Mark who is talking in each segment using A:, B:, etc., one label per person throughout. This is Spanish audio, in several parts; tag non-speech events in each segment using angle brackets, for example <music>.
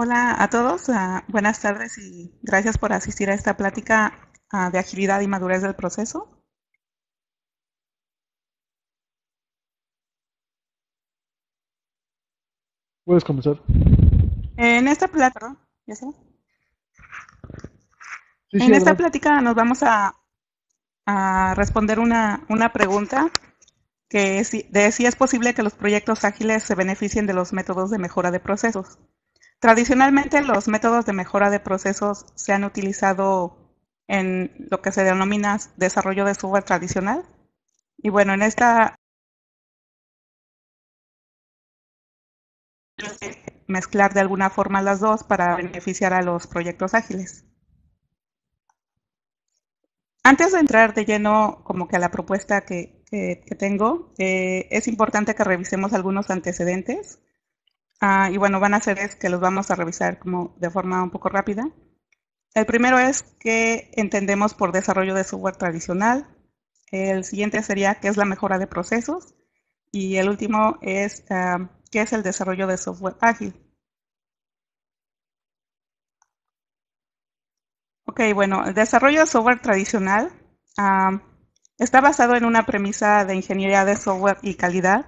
A: Hola a todos, ah, buenas tardes y gracias por asistir a esta plática ah, de agilidad y madurez del proceso. Puedes comenzar. En esta plática, ¿ya en esta plática nos vamos a, responder una, pregunta que de si es posible que los proyectos ágiles se beneficien de los métodos de mejora de procesos. Tradicionalmente los métodos de mejora de procesos se han utilizado en lo que se denomina desarrollo de software tradicional. Y bueno, en esta mezclar de alguna forma las dos para beneficiar a los proyectos ágiles. Antes de entrar de lleno como que a la propuesta que, tengo, eh, es importante que revisemos algunos antecedentes Ah, y bueno, van a ser es que los vamos a revisar como de forma un poco rápida. El primero es que entendemos por desarrollo de software tradicional. El siguiente sería qué es la mejora de procesos. Y el último es ah, qué es el desarrollo de software ágil. Ok, bueno, el desarrollo de software tradicional ah, está basado en una premisa de ingeniería de software y calidad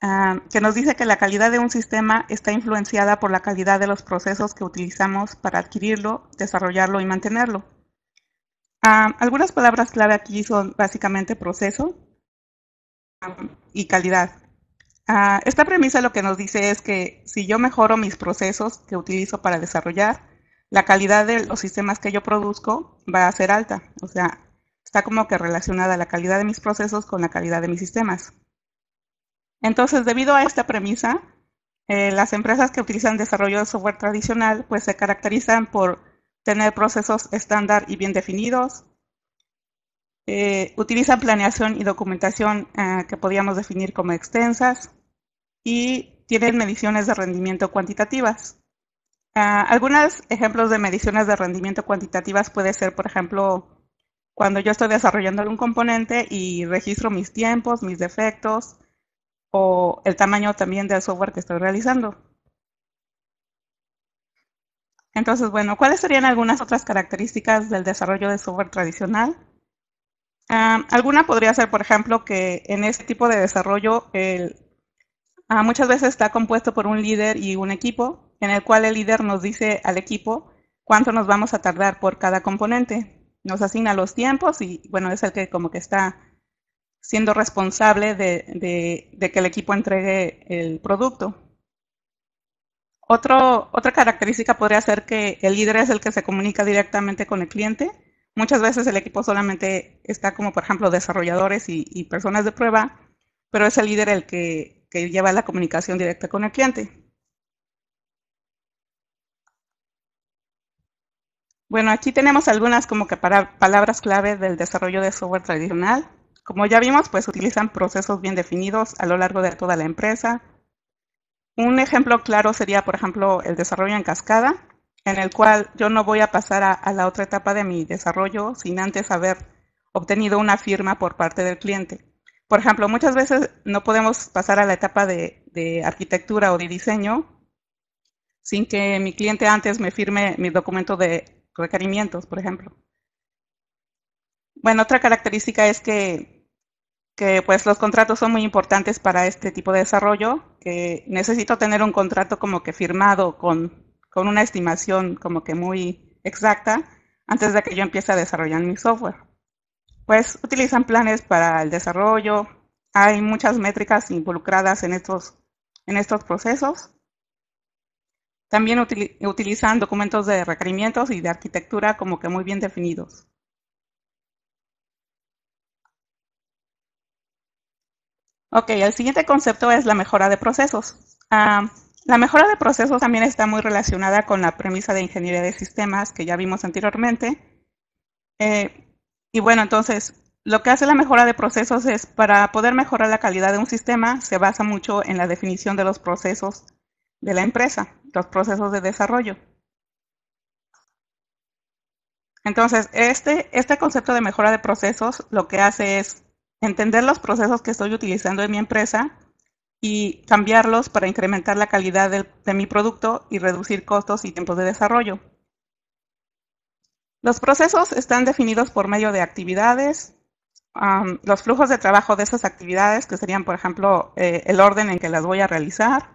A: Ah, que nos dice que la calidad de un sistema está influenciada por la calidad de los procesos que utilizamos para adquirirlo, desarrollarlo y mantenerlo. Ah, algunas palabras clave aquí son básicamente proceso ah, y calidad. esta premisa lo que nos dice es que si yo mejoro mis procesos que utilizo para desarrollar, la calidad de los sistemas que yo produzco va a ser alta. O sea, está como que relacionada la calidad de mis procesos con la calidad de mis sistemas. Entonces, debido a esta premisa, eh, las empresas que utilizan desarrollo de software tradicional pues se caracterizan por tener procesos estándar y bien definidos, eh, utilizan planeación y documentación eh, que podríamos definir como extensas y tienen mediciones de rendimiento cuantitativas. Ah, algunos ejemplos de mediciones de rendimiento cuantitativas puede ser, por ejemplo, cuando yo estoy desarrollando algún componente y registro mis tiempos, mis defectos, o el tamaño también del software que estoy realizando. Entonces, bueno, ¿cuáles serían algunas otras características del desarrollo de software tradicional? Ah, alguna podría ser, por ejemplo, que en este tipo de desarrollo ah, muchas veces está compuesto por un líder y un equipo, en el cual el líder nos dice al equipo cuánto nos vamos a tardar por cada componente. Nos asigna los tiempos y, bueno, es el que como que está siendo responsable de, que el equipo entregue el producto. otra característica podría ser que el líder es el que se comunica directamente con el cliente. Muchas veces el equipo solamente está como, por ejemplo, desarrolladores y, personas de prueba, pero es el líder el que, lleva la comunicación directa con el cliente. Bueno, aquí tenemos algunas como que palabras clave del desarrollo de software tradicional. Como ya vimos, pues utilizan procesos bien definidos a lo largo de toda la empresa. Un ejemplo claro sería, por ejemplo, el desarrollo en cascada, en el cual yo no voy a pasar a, la otra etapa de mi desarrollo sin antes haber obtenido una firma por parte del cliente. Por ejemplo, muchas veces no podemos pasar a la etapa de, de arquitectura o de diseño sin que mi cliente antes me firme mi documento de requerimientos, por ejemplo. Bueno, otra característica es que que pues los contratos son muy importantes para este tipo de desarrollo, que necesito tener un contrato como que firmado con, una estimación como que muy exacta antes de que yo empiece a desarrollar mi software. Pues utilizan planes para el desarrollo, hay muchas métricas involucradas en estos, en estos procesos. También utilizan documentos de requerimientos y de arquitectura como que muy bien definidos. Ok, el siguiente concepto es la mejora de procesos. Ah, la mejora de procesos también está muy relacionada con la premisa de ingeniería de sistemas que ya vimos anteriormente. Eh, y bueno, entonces, lo que hace la mejora de procesos es para poder mejorar la calidad de un sistema, se basa mucho en la definición de los procesos de la empresa, los procesos de desarrollo. Entonces, este, este concepto de mejora de procesos lo que hace es entender los procesos que estoy utilizando en mi empresa y cambiarlos para incrementar la calidad de, mi producto y reducir costos y tiempos de desarrollo. Los procesos están definidos por medio de actividades, los flujos de trabajo de esas actividades, que serían, por ejemplo, eh, el orden en que las voy a realizar,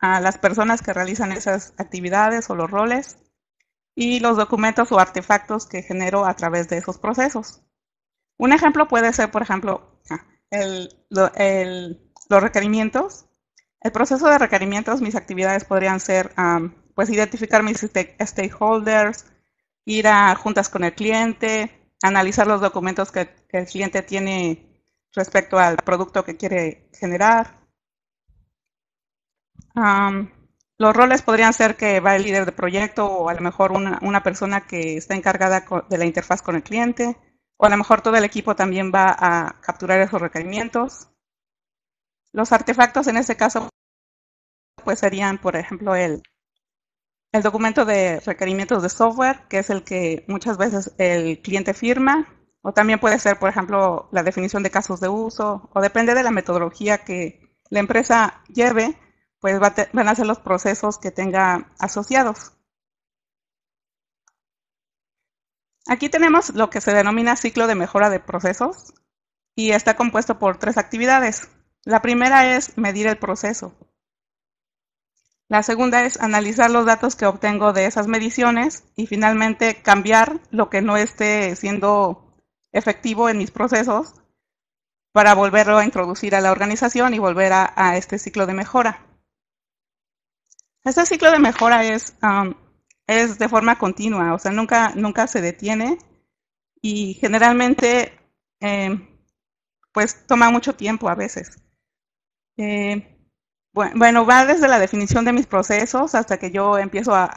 A: las personas que realizan esas actividades o los roles, y los documentos o artefactos que genero a través de esos procesos. Un ejemplo puede ser, por ejemplo, ah, los requerimientos. El proceso de requerimientos, mis actividades podrían ser, pues, identificar mis stakeholders, ir a juntas con el cliente, analizar los documentos que, el cliente tiene respecto al producto que quiere generar. los roles podrían ser que va el líder de proyecto o a lo mejor una, una persona que está encargada de la interfaz con el cliente o a lo mejor todo el equipo también va a capturar esos requerimientos. Los artefactos en este caso pues serían, por ejemplo, el, el documento de requerimientos de software, que es el que muchas veces el cliente firma, o también puede ser, por ejemplo, la definición de casos de uso, o depende de la metodología que la empresa lleve, pues van a ser los procesos que tenga asociados. Aquí tenemos lo que se denomina ciclo de mejora de procesos y está compuesto por tres actividades. La primera es medir el proceso. La segunda es analizar los datos que obtengo de esas mediciones y finalmente cambiar lo que no esté siendo efectivo en mis procesos para volverlo a introducir a la organización y volver a, este ciclo de mejora. Este ciclo de mejora es um, es de forma continua, o sea, nunca, nunca se detiene y generalmente em, pues toma mucho tiempo a veces. Eh, bueno, va desde la definición de mis procesos hasta que yo empiezo a,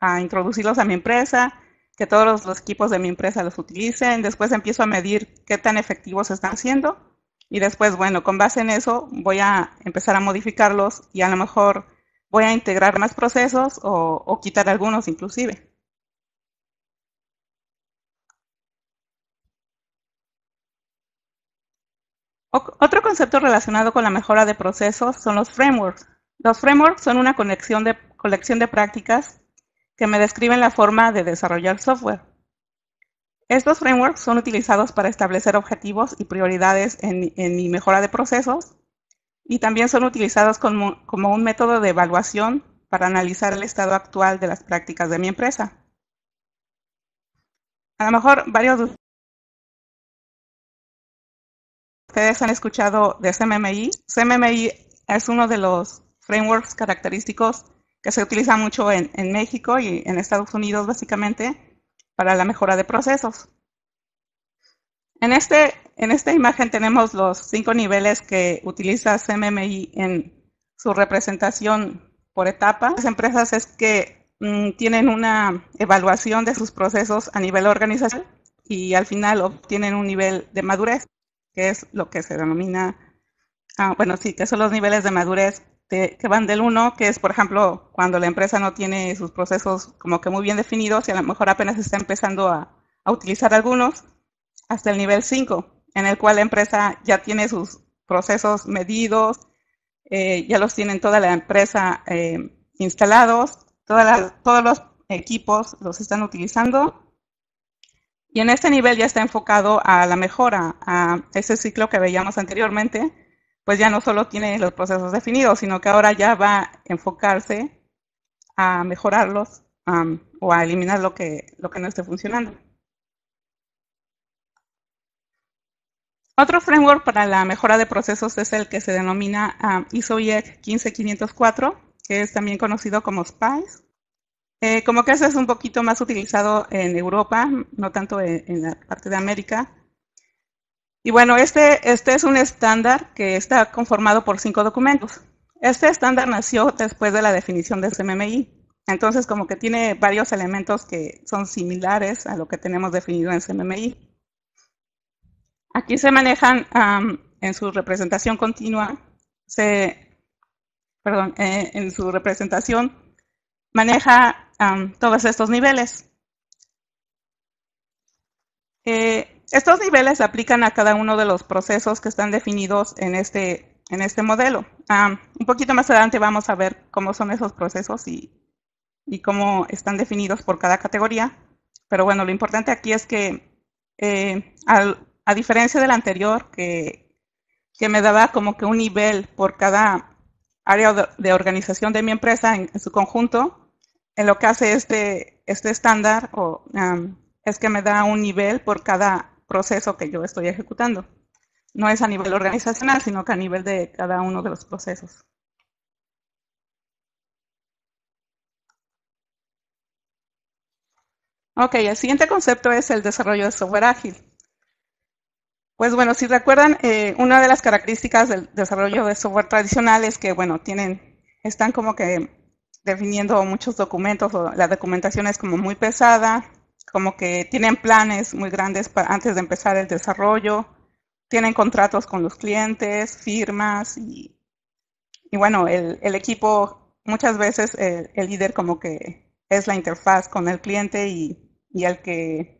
A: a, introducirlos a mi empresa, que todos los, equipos de mi empresa los utilicen, después empiezo a medir qué tan efectivos están siendo y después, bueno, con base en eso voy a empezar a modificarlos y a lo mejor voy a integrar más procesos o, quitar algunos inclusive. otro concepto relacionado con la mejora de procesos son los frameworks. Los frameworks son una colección de prácticas que me describen la forma de desarrollar software. Estos frameworks son utilizados para establecer objetivos y prioridades en mi mejora de procesos y también son utilizados como, como un método de evaluación para analizar el estado actual de las prácticas de mi empresa. A lo mejor varios de ustedes han escuchado de CMMI. CMMI es uno de los frameworks característicos que se utiliza mucho en, en México y en Estados Unidos básicamente para la mejora de procesos. En este en esta imagen tenemos los cinco niveles que utiliza CMMI en su representación por etapa. Las empresas es que mm, tienen una evaluación de sus procesos a nivel organizacional y al final obtienen un nivel de madurez, que es lo que se denomina, ah, bueno, sí, que son los niveles de madurez que van del 1, que es, por ejemplo, cuando la empresa no tiene sus procesos como que muy bien definidos y a lo mejor apenas está empezando a, a utilizar algunos, hasta el nivel 5, en el cual la empresa ya tiene sus procesos medidos, eh, ya los tienen toda la empresa eh, instalados, todos los equipos los están utilizando. Y en este nivel ya está enfocado a la mejora, a ese ciclo que veíamos anteriormente, pues ya no solo tiene los procesos definidos, sino que ahora ya va a enfocarse a mejorarlos o a eliminar lo que, lo que no esté funcionando. Otro framework para la mejora de procesos es el que se denomina iso um, ISOIEC 15504, que es también conocido como SPICE. Eh, como que ese es un poquito más utilizado en Europa, no tanto en, la parte de América. Y bueno, este, este es un estándar que está conformado por cinco documentos. Este estándar nació después de la definición del CMMI. Entonces, como que tiene varios elementos que son similares a lo que tenemos definido en CMMI. Aquí se manejan en su representación continua, se, perdón, eh, en su representación maneja todos estos niveles. Eh, estos niveles se aplican a cada uno de los procesos que están definidos en este, en este modelo. un poquito más adelante vamos a ver cómo son esos procesos y, cómo están definidos por cada categoría. Pero bueno, lo importante aquí es que eh, al a diferencia del anterior, que, me daba como que un nivel por cada área de, organización de mi empresa en, su conjunto, en lo que hace este, este estándar o, es que me da un nivel por cada proceso que yo estoy ejecutando. No es a nivel organizacional, sino que a nivel de cada uno de los procesos. Ok, el siguiente concepto es el desarrollo de software ágil. Pues bueno, si recuerdan, eh, una de las características del desarrollo de software tradicional es que, bueno, tienen, están como que definiendo muchos documentos la documentación es como muy pesada, como que tienen planes muy grandes antes de empezar el desarrollo, tienen contratos con los clientes, firmas y, y bueno, el, equipo, muchas veces el, líder como que es la interfaz con el cliente y, y el que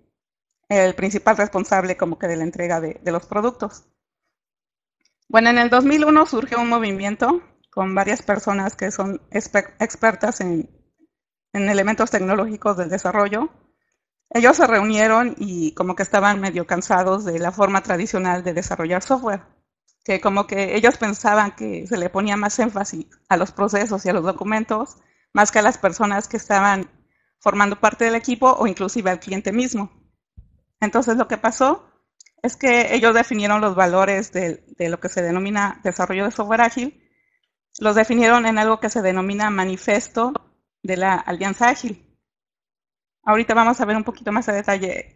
A: el principal responsable como que de la entrega de, los productos. Bueno, en el 2001 surgió un movimiento con varias personas que son expertas en, en elementos tecnológicos del desarrollo. Ellos se reunieron y como que estaban medio cansados de la forma tradicional de desarrollar software, que como que ellos pensaban que se le ponía más énfasis a los procesos y a los documentos, más que a las personas que estaban formando parte del equipo o inclusive al cliente mismo. Entonces lo que pasó es que ellos definieron los valores de, lo que se denomina desarrollo de software ágil, los definieron en algo que se denomina manifesto de la alianza ágil. Ahorita vamos a ver un poquito más a detalle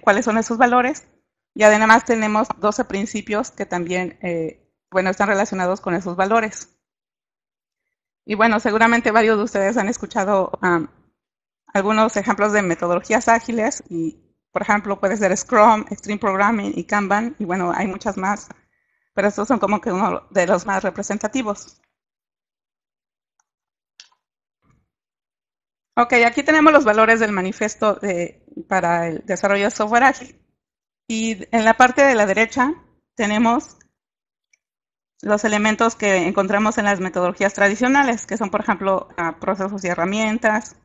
A: cuáles son esos valores y además tenemos 12 principios que también eh, bueno, están relacionados con esos valores. Y bueno, seguramente varios de ustedes han escuchado algunos ejemplos de metodologías ágiles y por ejemplo, puede ser Scrum, Extreme Programming y Kanban, y bueno, hay muchas más, pero estos son como que uno de los más representativos. Ok, aquí tenemos los valores del manifiesto eh, para el desarrollo de software ágil. Y en la parte de la derecha tenemos los elementos que encontramos en las metodologías tradicionales, que son, por ejemplo, ah, procesos y herramientas,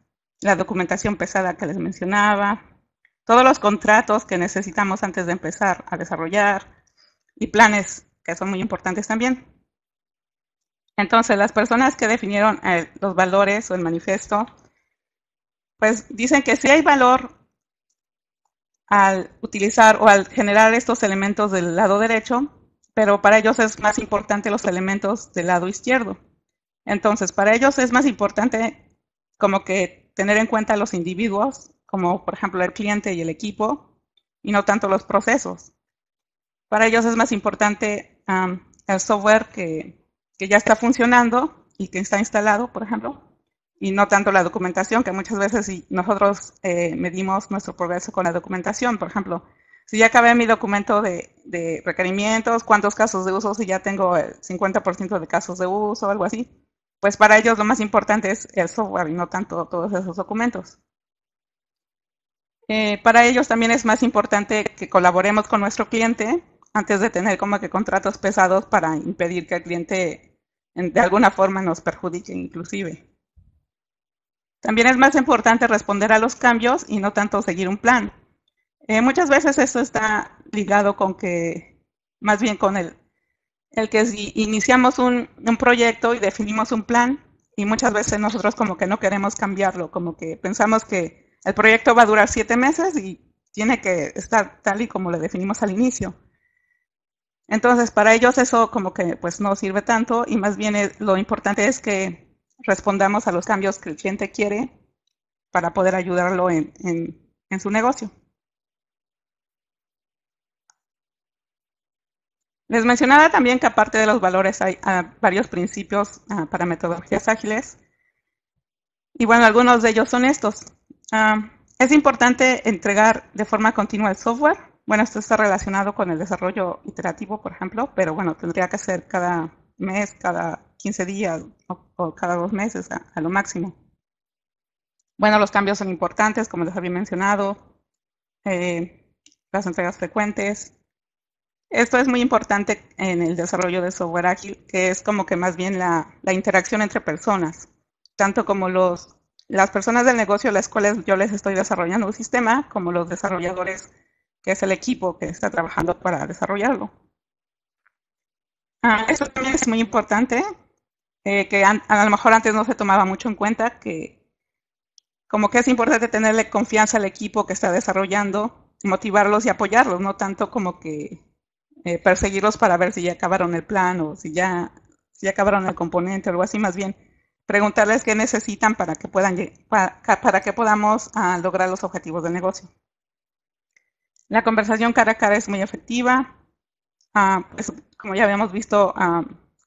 A: la documentación pesada que les mencionaba, todos los contratos que necesitamos antes de empezar a desarrollar y planes que son muy importantes también. Entonces, las personas que definieron eh, los valores o el manifiesto, pues dicen que si hay valor al utilizar o al generar estos elementos del lado derecho, pero para ellos es más importante los elementos del lado izquierdo. Entonces, para ellos es más importante como que tener en cuenta a los individuos como por ejemplo el cliente y el equipo, y no tanto los procesos. Para ellos es más importante el software que, ya está funcionando y que está instalado, por ejemplo, y no tanto la documentación, que muchas veces nosotros eh, medimos nuestro progreso con la documentación. Por ejemplo, si ya acabé mi documento de, de requerimientos, cuántos casos de uso, si ya tengo el 50% de casos de uso, algo así, pues para ellos lo más importante es el software y no tanto todos esos documentos. Eh, para ellos también es más importante que colaboremos con nuestro cliente antes de tener como que contratos pesados para impedir que el cliente de alguna forma nos perjudique inclusive. También es más importante responder a los cambios y no tanto seguir un plan. Eh, muchas veces esto está ligado con que, más bien con el, el que si iniciamos un proyecto y definimos un plan y muchas veces nosotros como que no queremos cambiarlo, como que pensamos que el proyecto va a durar siete meses y tiene que estar tal y como lo definimos al inicio. Entonces, para ellos eso como que pues no sirve tanto y más bien lo importante es que respondamos a los cambios que el cliente quiere para poder ayudarlo en, su negocio. Les mencionaba también que aparte de los valores hay ah, varios principios ah, para metodologías ágiles. Y bueno, algunos de ellos son estos. Ah, es importante entregar de forma continua el software. Bueno, esto está relacionado con el desarrollo iterativo, por ejemplo, pero bueno, tendría que ser cada mes, cada 15 días o, cada dos meses a, lo máximo. Bueno, los cambios son importantes, como les había mencionado, eh, las entregas frecuentes. Esto es muy importante en el desarrollo de software ágil, que es como que más bien la, la interacción entre personas, tanto como los las personas del negocio las cuales yo les estoy desarrollando un sistema, como los desarrolladores, que es el equipo que está trabajando para desarrollarlo. Ah, eso también es muy importante, eh, que a, lo mejor antes no se tomaba mucho en cuenta, que como que es importante tenerle confianza al equipo que está desarrollando, motivarlos y apoyarlos, no tanto como que eh, perseguirlos para ver si ya acabaron el plan o si ya, si ya acabaron el componente o algo así, más bien preguntarles qué necesitan para que, puedan, para, que podamos ah, lograr los objetivos del negocio. La conversación cara a cara es muy efectiva. Ah, pues, como ya habíamos visto, ah,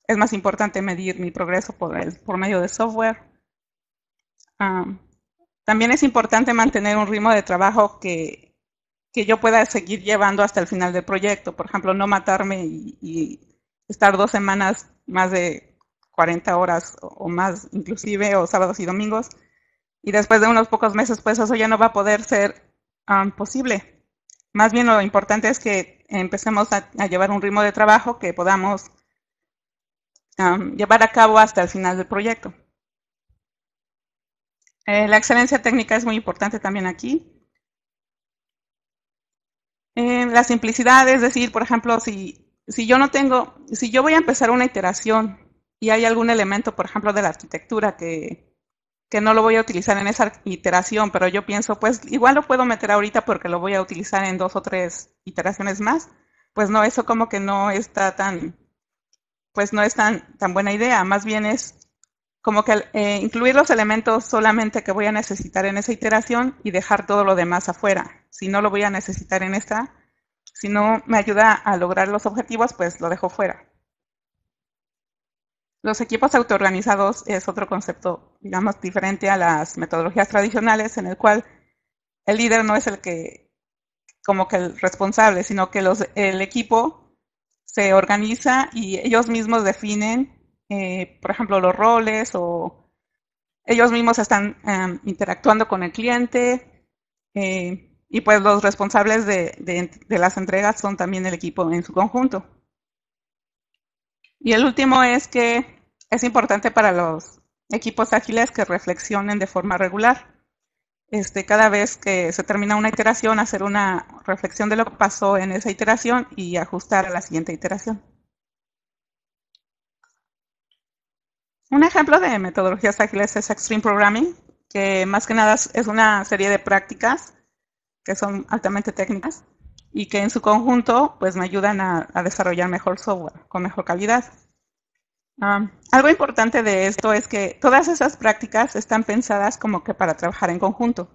A: es más importante medir mi progreso por, el, por medio de software. también es importante mantener un ritmo de trabajo que, que, yo pueda seguir llevando hasta el final del proyecto. Por ejemplo, no matarme y estar dos semanas más de 40 horas o más, inclusive, o sábados y domingos. Y después de unos pocos meses, pues eso ya no va a poder ser posible. Más bien lo importante es que empecemos a, llevar un ritmo de trabajo que podamos llevar a cabo hasta el final del proyecto. Eh, la excelencia técnica es muy importante también aquí. Eh, la simplicidad, es decir, por ejemplo, si, si yo no tengo, si yo voy a empezar una iteración y hay algún elemento, por ejemplo, de la arquitectura que, no lo voy a utilizar en esa iteración, pero yo pienso, pues igual lo puedo meter ahorita porque lo voy a utilizar en dos o tres iteraciones más, pues no, eso como que no está tan, pues no es tan, tan buena idea, más bien es como que eh, incluir los elementos solamente que voy a necesitar en esa iteración y dejar todo lo demás afuera. Si no lo voy a necesitar en esta, si no me ayuda a lograr los objetivos, pues lo dejo fuera. Los equipos autoorganizados es otro concepto, digamos, diferente a las metodologías tradicionales en el cual el líder no es el que, como que el responsable, sino que los, el equipo se organiza y ellos mismos definen, eh, por ejemplo, los roles o ellos mismos están em, interactuando con el cliente eh, y pues los responsables de las entregas son también el equipo en su conjunto. Y el último es que es importante para los equipos ágiles que reflexionen de forma regular. Este, cada vez que se termina una iteración, hacer una reflexión de lo que pasó en esa iteración y ajustar a la siguiente iteración. Un ejemplo de metodologías ágiles es Extreme Programming, que más que nada es una serie de prácticas que son altamente técnicas y que en su conjunto pues me ayudan a, desarrollar mejor software con mejor calidad. algo importante de esto es que todas esas prácticas están pensadas como que para trabajar en conjunto.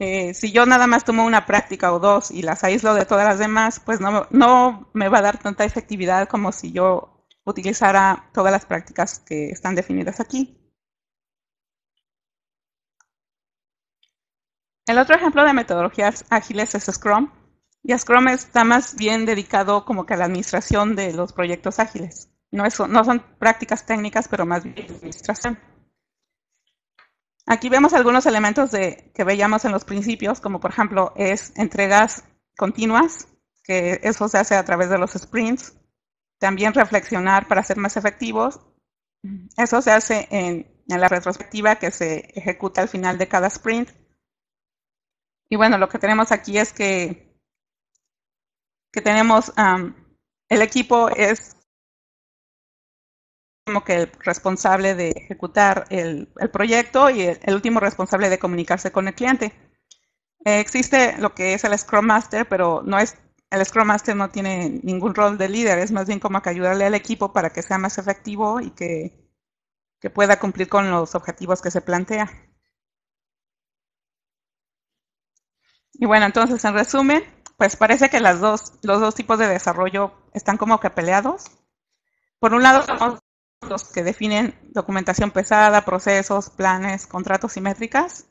A: Eh, si yo nada más tomo una práctica o dos y las aíslo de todas las demás, pues no, no me va a dar tanta efectividad como si yo utilizara todas las prácticas que están definidas aquí. El otro ejemplo de metodologías ágiles es Scrum, y Scrum está más bien dedicado como que a la administración de los proyectos ágiles. No, es, no son prácticas técnicas, pero más bien administración. Aquí vemos algunos elementos de, que veíamos en los principios, como por ejemplo es entregas continuas, que eso se hace a través de los sprints. También reflexionar para ser más efectivos. Eso se hace en, en la retrospectiva que se ejecuta al final de cada sprint. Y bueno, lo que tenemos aquí es que que tenemos, el equipo es como que el responsable de ejecutar el, proyecto y el, último responsable de comunicarse con el cliente. Eh, existe lo que es el Scrum Master, pero no es el Scrum Master no tiene ningún rol de líder, es más bien como que ayudarle al equipo para que sea más efectivo y que, que pueda cumplir con los objetivos que se plantea. Y bueno, entonces en resumen, pues parece que dos, los dos tipos de desarrollo están como que peleados. Por un lado, somos los que definen documentación pesada, procesos, planes, contratos y métricas.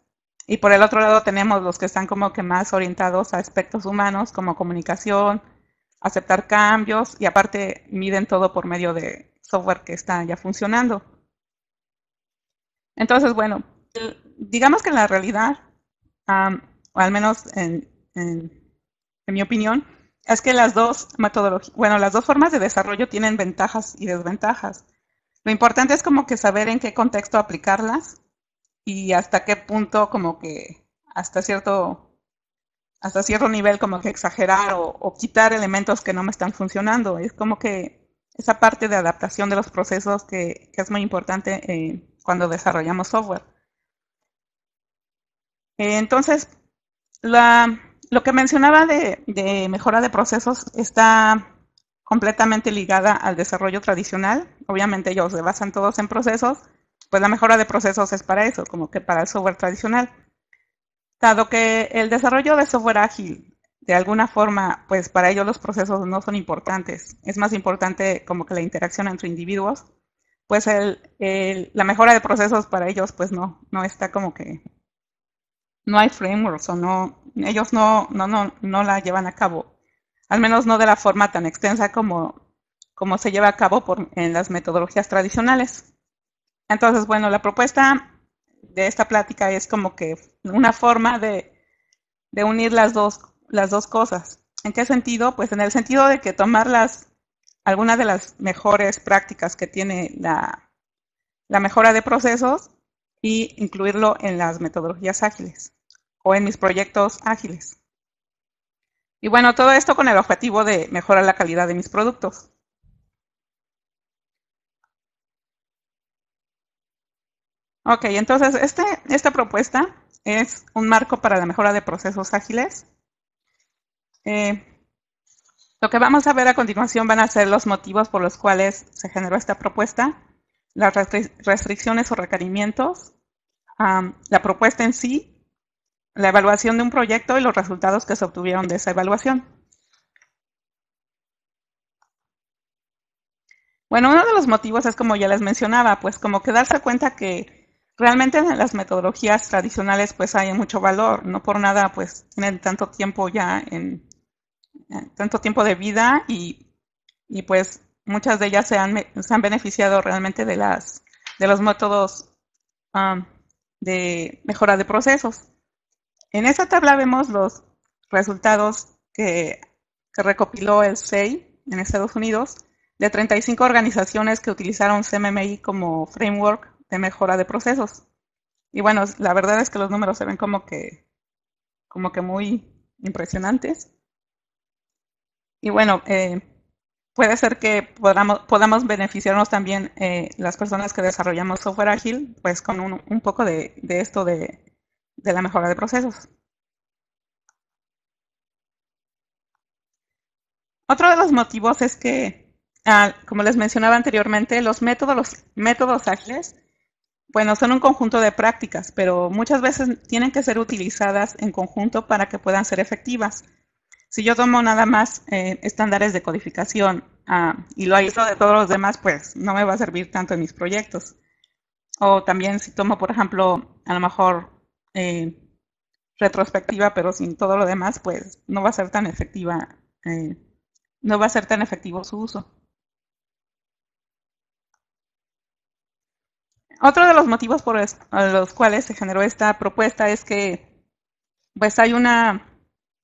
A: Y por el otro lado tenemos los que están como que más orientados a aspectos humanos como comunicación, aceptar cambios y aparte miden todo por medio de software que está ya funcionando. Entonces, bueno, digamos que en la realidad, o al menos en en mi opinión, es que las dos metodologías, bueno, las dos formas de desarrollo tienen ventajas y desventajas. Lo importante es como que saber en qué contexto aplicarlas y hasta qué punto como que hasta cierto hasta cierto nivel como que exagerar o, quitar elementos que no me están funcionando. Es como que esa parte de adaptación de los procesos que, que es muy importante eh, cuando desarrollamos software. entonces, la, lo que mencionaba de, mejora de procesos está completamente ligada al desarrollo tradicional. Obviamente ellos se basan todos en procesos, pues la mejora de procesos es para eso, como que para el software tradicional. Dado que el desarrollo de software ágil, de alguna forma, pues para ellos los procesos no son importantes, es más importante como que la interacción entre individuos, pues la mejora de procesos para ellos, pues no, no está como que, no hay frameworks o no, ellos no, no, no, no la llevan a cabo, al menos no de la forma tan extensa como, se lleva a cabo por, en las metodologías tradicionales. Entonces, bueno, la propuesta de esta plática es como que una forma de, de unir las dos, las dos cosas. ¿En qué sentido? Pues en el sentido de que tomar las, algunas de las mejores prácticas que tiene la, la mejora de procesos y incluirlo en las metodologías ágiles o en mis proyectos ágiles. Y bueno, todo esto con el objetivo de mejorar la calidad de mis productos. Ok, entonces este, esta propuesta es un marco para la mejora de procesos ágiles. Eh, lo que vamos a ver a continuación van a ser los motivos por los cuales se generó esta propuesta, las restricciones o requerimientos, la propuesta en sí la evaluación de un proyecto y los resultados que se obtuvieron de esa evaluación. Bueno, uno de los motivos es como ya les mencionaba, pues como que darse cuenta que realmente en las metodologías tradicionales pues hay mucho valor, no por nada pues tienen tanto tiempo ya en, tanto tiempo de vida y, pues muchas de ellas se han, beneficiado realmente de las de los métodos ah, de mejora de procesos. En esa tabla vemos los resultados que, recopiló el SEI en Estados Unidos de 35 organizaciones que utilizaron CMMI como framework de mejora de procesos. Y bueno, la verdad es que los números se ven como que, como que muy impresionantes. Y bueno, eh, puede ser que podamos, podamos beneficiarnos también eh, las personas que desarrollamos software ágil, pues con un, poco de, de esto de, de la mejora de procesos. Otro de los motivos es que, ah, como les mencionaba anteriormente, los métodos, los métodos ágiles, bueno, son un conjunto de prácticas, pero muchas veces tienen que ser utilizadas en conjunto para que puedan ser efectivas. Si yo tomo nada más eh, estándares de codificación ah, y lo hecho de todos los demás, pues no me va a servir tanto en mis proyectos. O también si tomo, por ejemplo, a lo mejor eh, retrospectiva, pero sin todo lo demás, pues no va a ser tan efectiva, eh, no va a ser tan efectivo su uso. Otro de los motivos por los cuales se generó esta propuesta es que pues hay una,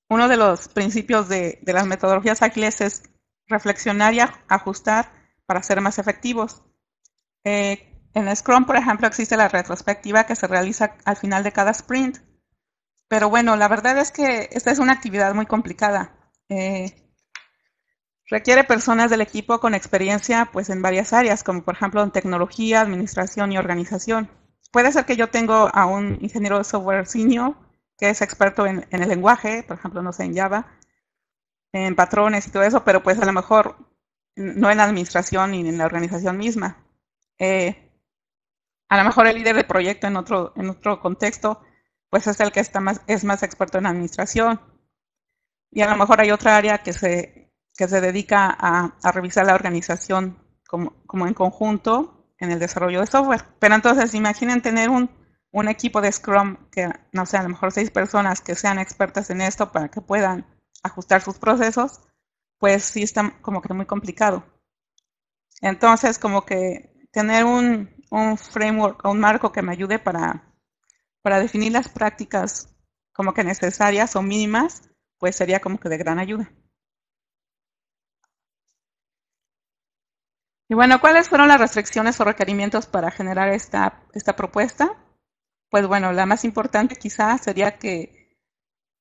A: uno de los principios de, las metodologías ágiles es reflexionar y ajustar para ser más efectivos. Eh, en Scrum, por ejemplo, existe la retrospectiva que se realiza al final de cada sprint. Pero bueno, la verdad es que esta es una actividad muy complicada. Eh, requiere personas del equipo con experiencia pues, en varias áreas, como por ejemplo en tecnología, administración y organización. Puede ser que yo tengo a un ingeniero de software senior que es experto en, el lenguaje, por ejemplo, no sé, en Java, en patrones y todo eso, pero pues a lo mejor no en administración ni en la organización misma. Eh, a lo mejor el líder de proyecto en otro, en otro contexto, pues es el que está más, es más experto en administración. Y a lo mejor hay otra área que se, que se dedica a, revisar la organización como, como, en conjunto en el desarrollo de software. Pero entonces imaginen tener un, equipo de Scrum, que no sé, a lo mejor seis personas que sean expertas en esto para que puedan ajustar sus procesos, pues sí está como que muy complicado. Entonces, como que tener un, un framework o un marco que me ayude para, definir las prácticas como que necesarias o mínimas, pues sería como que de gran ayuda. Y bueno, ¿cuáles fueron las restricciones o requerimientos para generar esta, esta propuesta? Pues bueno, la más importante quizás sería que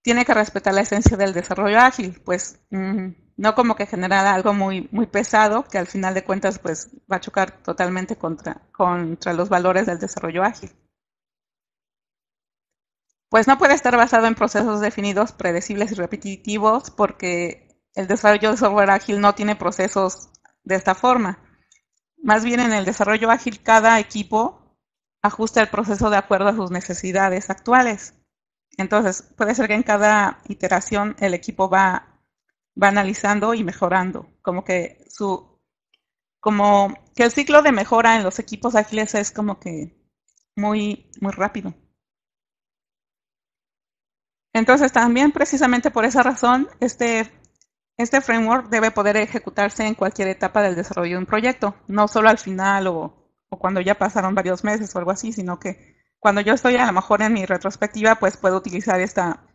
A: tiene que respetar la esencia del desarrollo ágil, pues mm, no como que generará algo muy, muy pesado que al final de cuentas pues va a chocar totalmente contra, contra los valores del desarrollo ágil. Pues no puede estar basado en procesos definidos, predecibles y repetitivos porque el desarrollo de software ágil no tiene procesos de esta forma. Más bien en el desarrollo ágil cada equipo ajusta el proceso de acuerdo a sus necesidades actuales. Entonces, puede ser que en cada iteración el equipo va va analizando y mejorando, como que su, como que el ciclo de mejora en los equipos ágiles es como que muy, muy rápido. Entonces también precisamente por esa razón, este, este framework debe poder ejecutarse en cualquier etapa del desarrollo de un proyecto, no solo al final o, cuando ya pasaron varios meses o algo así, sino que cuando yo estoy a lo mejor en mi retrospectiva, pues puedo utilizar esta,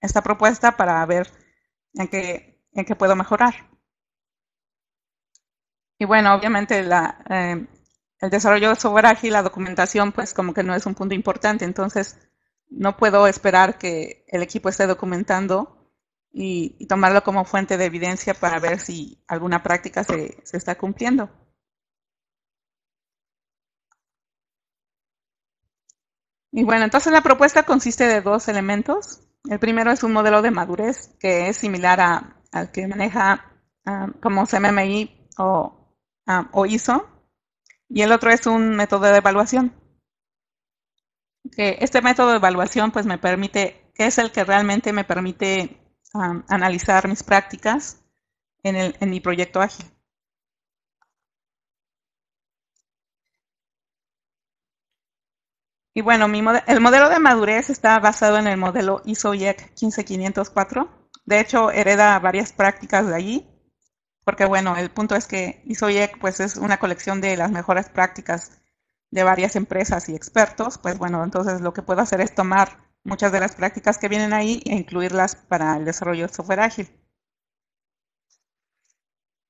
A: esta propuesta para ver en qué, en qué puedo mejorar. Y bueno, obviamente eh, el desarrollo de software ágil, la documentación, pues como que no es un punto importante, entonces no puedo esperar que el equipo esté documentando y, tomarlo como fuente de evidencia para ver si alguna práctica se, se está cumpliendo. Y bueno, entonces la propuesta consiste de dos elementos. El primero es un modelo de madurez que es similar a al que maneja como CMMI o, o, ISO, y el otro es un método de evaluación. este método de evaluación pues me permite, que es el que realmente me permite analizar mis prácticas en, mi proyecto ágil. Y bueno, mi el modelo de madurez está basado en el modelo ISO-IEC e 15504, de hecho, hereda varias prácticas de allí, porque bueno, el punto es que ISOIEC pues es una colección de las mejores prácticas de varias empresas y expertos, pues bueno, entonces lo que puedo hacer es tomar muchas de las prácticas que vienen ahí e incluirlas para el desarrollo de software ágil.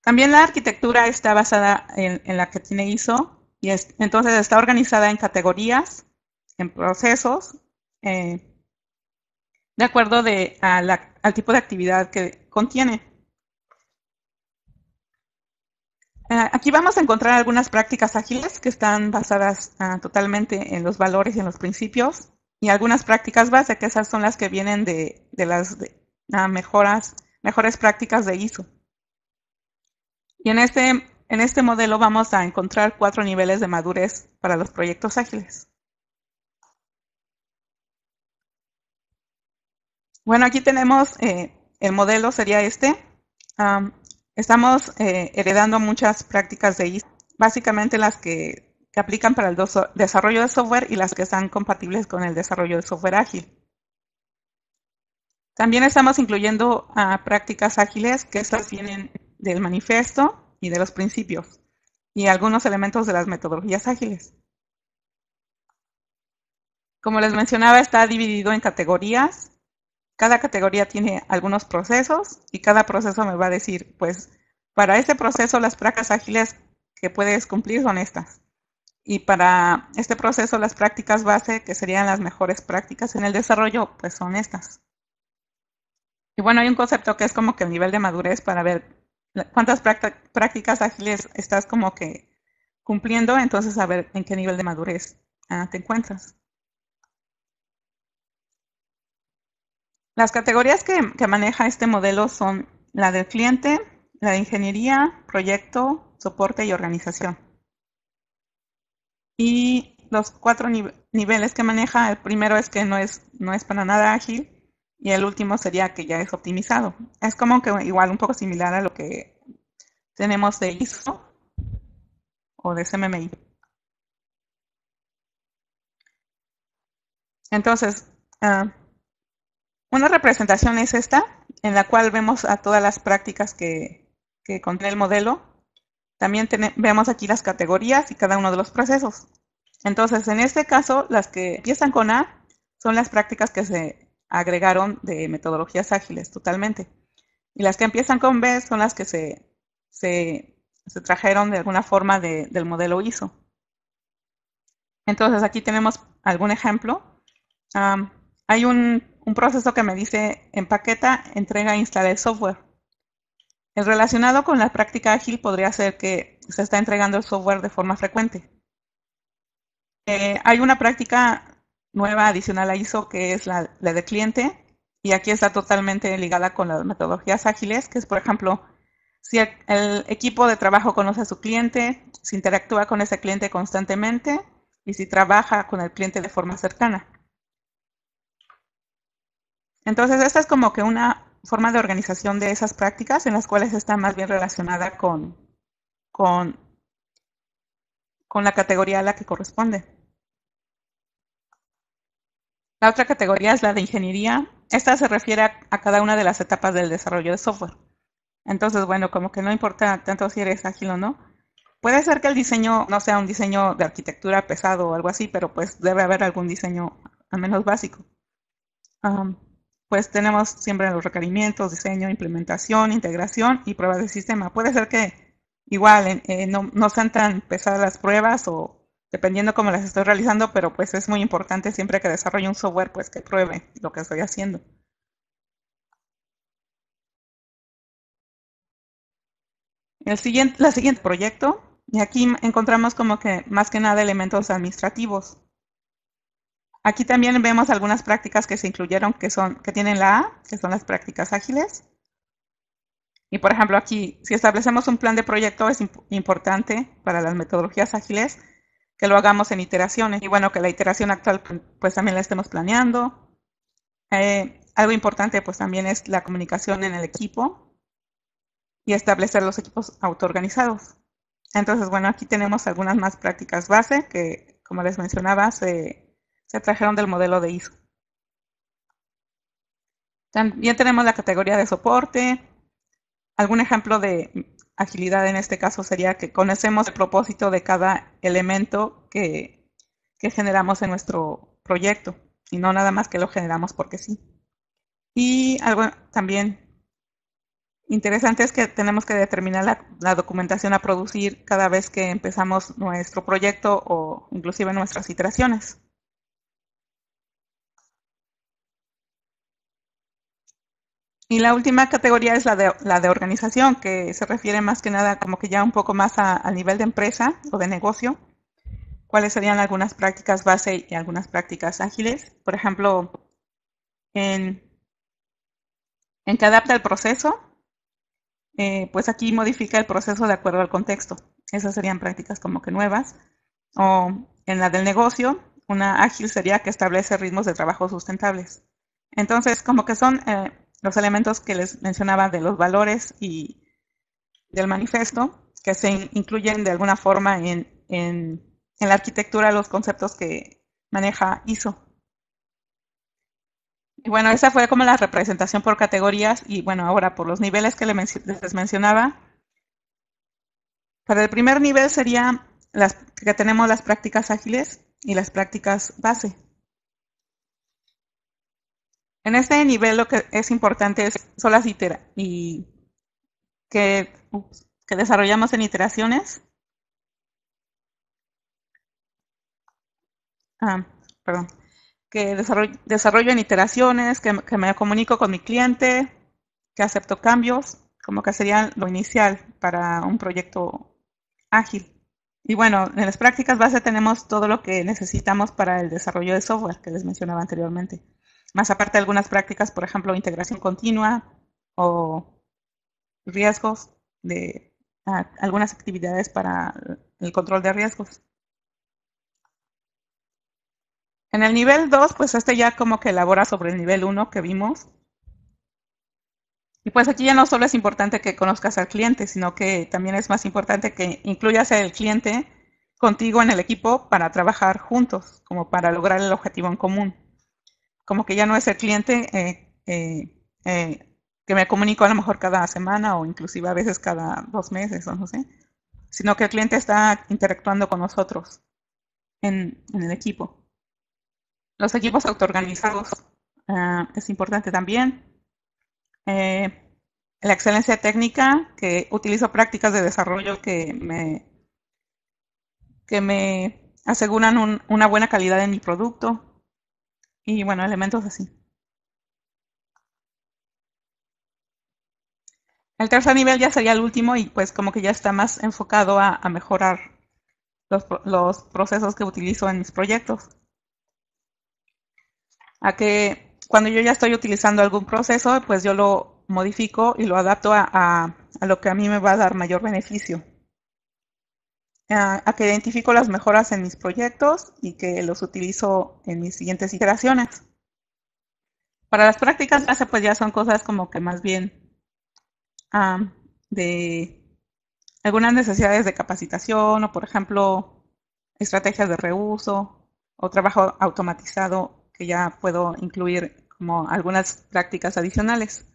A: También la arquitectura está basada en, la que tiene ISO y entonces está organizada en categorías, en procesos, eh, de acuerdo de, a la al tipo de actividad que contiene. Eh, aquí vamos a encontrar algunas prácticas ágiles que están basadas ah, totalmente en los valores y en los principios y algunas prácticas base, que esas son las que vienen de, las ah, mejoras, mejores prácticas de ISO. Y en este, en este modelo vamos a encontrar cuatro niveles de madurez para los proyectos ágiles. Bueno, aquí tenemos eh, el modelo, sería este. estamos eh, heredando muchas prácticas de ISO, básicamente las que, aplican para el desarrollo de software y las que están compatibles con el desarrollo de software ágil. También estamos incluyendo prácticas ágiles, que estas vienen del manifiesto y de los principios, y algunos elementos de las metodologías ágiles. Como les mencionaba, está dividido en categorías cada categoría tiene algunos procesos y cada proceso me va a decir, pues, para este proceso las prácticas ágiles que puedes cumplir son estas. Y para este proceso las prácticas base, que serían las mejores prácticas en el desarrollo, pues son estas. Y bueno, hay un concepto que es como que el nivel de madurez para ver cuántas prácticas ágiles estás como que cumpliendo, entonces a ver en qué nivel de madurez ah, te encuentras. Las categorías que, maneja este modelo son la del cliente, la de ingeniería, proyecto, soporte y organización. Y los cuatro niveles que maneja, el primero es que no es, no es para nada ágil y el último sería que ya es optimizado. Es como que igual un poco similar a lo que tenemos de ISO o de CMMI. Entonces, ah, una representación es esta, en la cual vemos a todas las prácticas que, que contiene el modelo. También vemos aquí las categorías y cada uno de los procesos. Entonces, en este caso, las que empiezan con A son las prácticas que se agregaron de metodologías ágiles totalmente. Y las que empiezan con B son las que se, se, trajeron de alguna forma del modelo ISO. Entonces, aquí tenemos algún ejemplo. hay un un proceso que me dice empaqueta, entrega e instala el software. El relacionado con la práctica ágil podría ser que se está entregando el software de forma frecuente. Eh, hay una práctica nueva adicional a ISO que es la, de cliente y aquí está totalmente ligada con las metodologías ágiles, que es, por ejemplo, si el equipo de trabajo conoce a su cliente, si interactúa con ese cliente constantemente y si trabaja con el cliente de forma cercana. Entonces, esta es como que una forma de organización de esas prácticas en las cuales está más bien relacionada con, con, con la categoría a la que corresponde. La otra categoría es la de ingeniería. Esta se refiere a, cada una de las etapas del desarrollo de software. Entonces, bueno, como que no importa tanto si eres ágil o no. Puede ser que el diseño no sea un diseño de arquitectura pesado o algo así, pero pues debe haber algún diseño al menos básico pues tenemos siempre los requerimientos, diseño, implementación, integración y pruebas de sistema. Puede ser que igual eh, eh, no, no sean tan pesadas las pruebas o dependiendo cómo las estoy realizando, pero pues es muy importante siempre que desarrolle un software, pues que pruebe lo que estoy haciendo. El siguiente, la siguiente proyecto, y aquí encontramos como que más que nada elementos administrativos. Aquí también vemos algunas prácticas que se incluyeron que, son, que tienen la A, que son las prácticas ágiles. Y por ejemplo aquí, si establecemos un plan de proyecto es importante para las metodologías ágiles que lo hagamos en iteraciones. Y bueno, que la iteración actual pues también la estemos planeando. Eh, algo importante pues también es la comunicación en el equipo y establecer los equipos autoorganizados. Entonces, bueno, aquí tenemos algunas más prácticas base que, como les mencionaba, se se trajeron del modelo de ISO. También tenemos la categoría de soporte. Algún ejemplo de agilidad en este caso sería que conocemos el propósito de cada elemento que, generamos en nuestro proyecto y no nada más que lo generamos porque sí. Y algo también interesante es que tenemos que determinar la, la, documentación a producir cada vez que empezamos nuestro proyecto o inclusive nuestras iteraciones. Y la última categoría es la de, la de organización, que se refiere más que nada como que ya un poco más a nivel de empresa o de negocio. ¿Cuáles serían algunas prácticas base y algunas prácticas ágiles? Por ejemplo, en, que adapta el proceso, eh, pues aquí modifica el proceso de acuerdo al contexto. Esas serían prácticas como que nuevas. O en la del negocio, una ágil sería que establece ritmos de trabajo sustentables. Entonces, como que son... Eh, los elementos que les mencionaba de los valores y del manifesto que se incluyen de alguna forma en, la arquitectura los conceptos que maneja ISO. Y bueno, esa fue como la representación por categorías y bueno, ahora por los niveles que les mencionaba. Para el primer nivel sería las que tenemos las prácticas ágiles y las prácticas base. En este nivel lo que es importante es, son las y que, desarrollamos en iteraciones. Ah, perdón. Que desarrollo, desarrollo en iteraciones, que, que, me comunico con mi cliente, que acepto cambios, como que sería lo inicial para un proyecto ágil. Y bueno, en las prácticas base tenemos todo lo que necesitamos para el desarrollo de software que les mencionaba anteriormente. Más aparte de algunas prácticas, por ejemplo, integración continua o riesgos de ah, algunas actividades para el control de riesgos. En el nivel 2, pues este ya como que elabora sobre el nivel 1 que vimos. Y pues aquí ya no solo es importante que conozcas al cliente, sino que también es más importante que incluyas al cliente contigo en el equipo para trabajar juntos, como para lograr el objetivo en común como que ya no es el cliente eh, eh, eh, que me comunico a lo mejor cada semana o inclusive a veces cada dos meses o no sé, sino que el cliente está interactuando con nosotros en, el equipo. Los equipos autoorganizados ah, es importante también. la excelencia técnica, que utilizo prácticas de desarrollo que me, que me aseguran una buena calidad en mi producto y bueno, elementos así. El tercer nivel ya sería el último y pues como que ya está más enfocado a, mejorar los, procesos que utilizo en mis proyectos. A que cuando yo ya estoy utilizando algún proceso, pues yo lo modifico y lo adapto a, a lo que a mí me va a dar mayor beneficio a, que identifico las mejoras en mis proyectos y que los utilizo en mis siguientes iteraciones. Para las prácticas base, pues ya son cosas como que más bien de algunas necesidades de capacitación o, por ejemplo, estrategias de reuso o trabajo automatizado que ya puedo incluir como algunas prácticas adicionales.